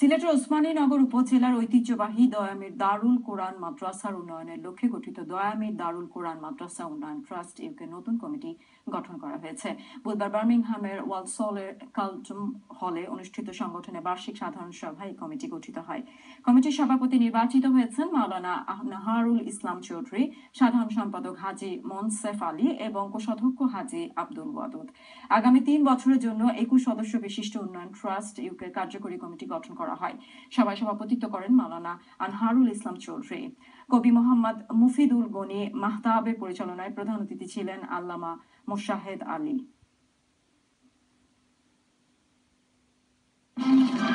সিলেটের ওসমানীনগর উপজেলার ঐতিহ্যবাহী দয়ামের দারুল কোরআন মাদ্রাসার উন্নয়নের লক্ষ্যে গঠিত দয়ামের দারুল কোরআন মাদ্রাসা উন্নয়ন ট্রাস্ট ইউকে নতুন কমিটি গঠন করা হয়েছে বুধবার বার্মিংহামের ওয়ালসলের কালটম হলে অনুষ্ঠিত সংগঠনের বার্ষিক সাধারণ সভায় কমিটি গঠিত হয় কমিটির সভাপতি নির্বাচিত হয়েছেন মাওলানা নাহারুল ইসলাম চৌধুরী সাধারণ সম্পাদক হাজি মনসেফ আলী এবং কোষাধ্যক্ষ হাজি আব্দুল ওয়াদুদ আগামী তিন বছরের জন্য একুশ সদস্য বিশিষ্ট উন্নয়ন ট্রাস্ট ইউকে কার্যকরী কমিটি গঠন করা করা হয় সভায় সভাপতিত্ব করেন মালানা আনহারুল ইসলাম চৌধুরী কবি মোহাম্মদ মুফিদুল গনি মাহতাবের পরিচালনায় প্রধান অতিথি ছিলেন আল্লামা মুশাহেদ আলী